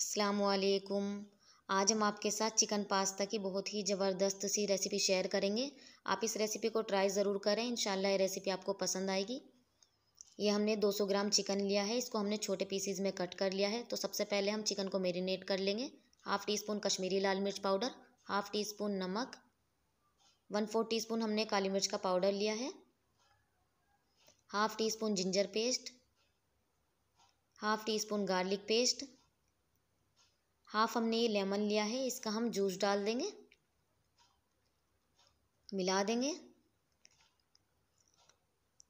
असलकुम आज हम आपके साथ चिकन पास्ता की बहुत ही ज़बरदस्त सी रेसिपी शेयर करेंगे आप इस रेसिपी को ट्राई ज़रूर करें इन ये रेसिपी आपको पसंद आएगी ये हमने 200 ग्राम चिकन लिया है इसको हमने छोटे पीसीज में कट कर लिया है तो सबसे पहले हम चिकन को मेरीनेट कर लेंगे हाफ़ टी स्पून कश्मीरी लाल मिर्च पाउडर हाफ़ टी स्पून नमक वन फोर टी स्पून हमने काली मिर्च का पाउडर लिया है half teaspoon ginger paste half teaspoon garlic paste half हमने ये लेमन लिया है इसका हम जूस डाल देंगे मिला देंगे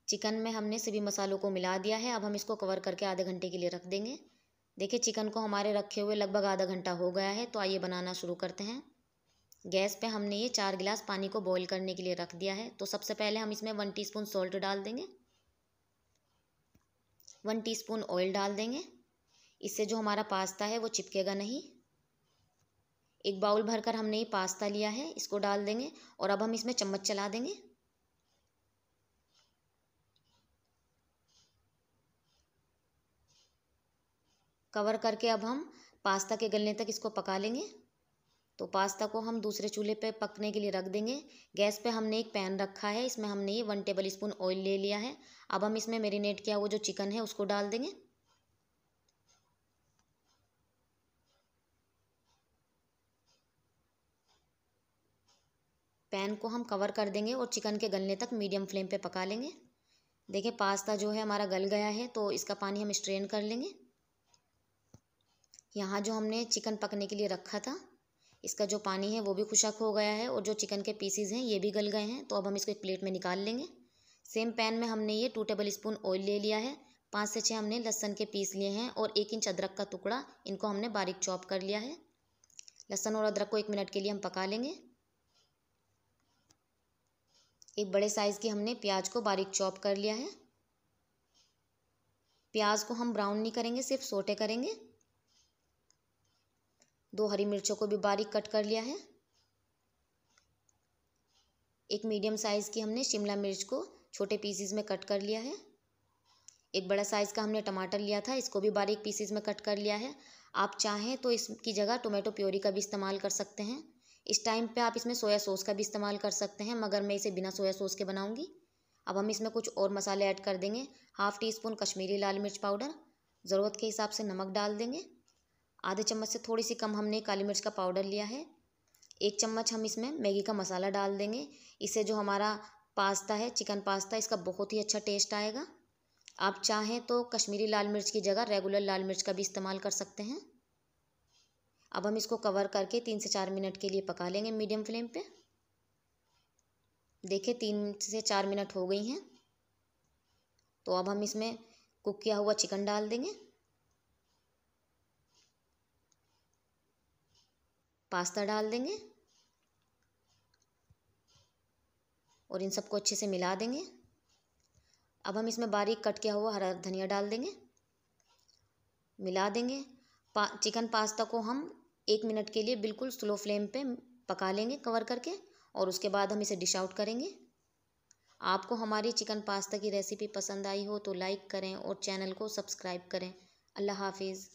चिकन में हमने सभी मसालों को मिला दिया है अब हम इसको कवर करके आधे घंटे के लिए रख देंगे देखिए चिकन को हमारे रखे हुए लगभग आधा घंटा हो गया है तो आइए बनाना शुरू करते हैं गैस पे हमने ये चार गिलास पानी को बॉईल करने के लिए रख दिया है तो सबसे पहले हम इसमें वन टीस्पून सॉल्ट डाल देंगे वन टीस्पून ऑयल डाल देंगे इससे जो हमारा पास्ता है वो चिपकेगा नहीं एक बाउल भरकर हमने ये पास्ता लिया है इसको डाल देंगे और अब हम इसमें चम्मच चला देंगे कवर करके अब हम पास्ता के गलने तक इसको पका लेंगे तो पास्ता को हम दूसरे चूल्हे पे पकने के लिए रख देंगे गैस पे हमने एक पैन रखा है इसमें हमने वन टेबल स्पून ऑयल ले लिया है अब हम इसमें मेरीनेट किया हुआ जो चिकन है उसको डाल देंगे पैन को हम कवर कर देंगे और चिकन के गलने तक मीडियम फ्लेम पे पका लेंगे देखिए पास्ता जो है हमारा गल गया है तो इसका पानी हम स्ट्रेन कर लेंगे यहाँ जो हमने चिकन पकने के लिए रखा था इसका जो पानी है वो भी खुशक हो गया है और जो चिकन के पीसीज हैं ये भी गल गए हैं तो अब हम इसको एक प्लेट में निकाल लेंगे सेम पैन में हमने ये टू टेबल स्पून ऑयल ले लिया है पाँच से छः हमने लहसन के पीस लिए हैं और एक इंच अदरक का टुकड़ा इनको हमने बारीक चॉप कर लिया है लहसन और अदरक को एक मिनट के लिए हम पका लेंगे एक बड़े साइज़ की हमने प्याज को बारीक चॉप कर लिया है प्याज को हम ब्राउन नहीं करेंगे सिर्फ सोटे करेंगे दो हरी मिर्चों को भी बारीक कट कर लिया है एक मीडियम साइज़ की हमने शिमला मिर्च को छोटे पीसीज में कट कर लिया है एक बड़ा साइज़ का हमने टमाटर लिया था इसको भी बारीक पीसीज में कट कर लिया है आप चाहें तो इसकी जगह टोमेटो प्योरी का भी इस्तेमाल कर सकते हैं इस टाइम पे आप इसमें सोया सॉस का भी इस्तेमाल कर सकते हैं मगर मैं इसे बिना सोया सॉस के बनाऊंगी अब हम इसमें कुछ और मसाले ऐड कर देंगे हाफ़ टी स्पून कश्मीरी लाल मिर्च पाउडर ज़रूरत के हिसाब से नमक डाल देंगे आधे चम्मच से थोड़ी सी कम हमने काली मिर्च का पाउडर लिया है एक चम्मच हम इसमें मैगी का मसाला डाल देंगे इससे जो हमारा पास्ता है चिकन पास्ता इसका बहुत ही अच्छा टेस्ट आएगा आप चाहें तो कश्मीरी लाल मिर्च की जगह रेगुलर लाल मिर्च का भी इस्तेमाल कर सकते हैं अब हम इसको कवर करके तीन से चार मिनट के लिए पका लेंगे मीडियम फ्लेम पे देखिए तीन से चार मिनट हो गई हैं तो अब हम इसमें कुक किया हुआ चिकन डाल देंगे पास्ता डाल देंगे और इन सबको अच्छे से मिला देंगे अब हम इसमें बारीक कट किया हुआ हरा धनिया डाल देंगे मिला देंगे पा चिकन पास्ता को हम एक मिनट के लिए बिल्कुल स्लो फ्लेम पे पका लेंगे कवर करके और उसके बाद हम इसे डिश आउट करेंगे आपको हमारी चिकन पास्ता की रेसिपी पसंद आई हो तो लाइक करें और चैनल को सब्सक्राइब करें अल्लाह हाफिज़